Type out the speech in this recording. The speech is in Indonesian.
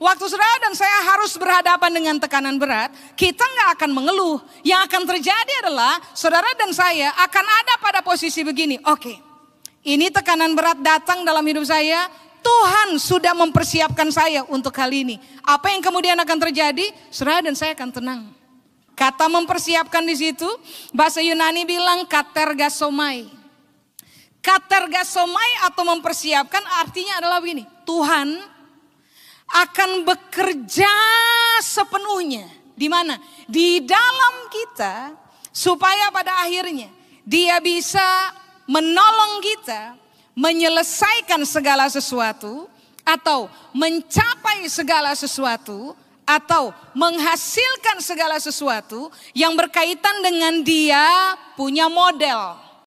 Waktu saudara dan saya harus berhadapan dengan tekanan berat, kita nggak akan mengeluh. Yang akan terjadi adalah saudara dan saya akan ada pada posisi begini. Oke, okay, ini tekanan berat datang dalam hidup saya. Tuhan sudah mempersiapkan saya untuk hal ini. Apa yang kemudian akan terjadi? Saudara dan saya akan tenang. Kata mempersiapkan di situ, bahasa Yunani bilang katergasomai. Katergasomai atau mempersiapkan artinya adalah begini. Tuhan akan bekerja sepenuhnya. Di mana? Di dalam kita supaya pada akhirnya dia bisa menolong kita menyelesaikan segala sesuatu atau mencapai segala sesuatu atau menghasilkan segala sesuatu yang berkaitan dengan dia punya model.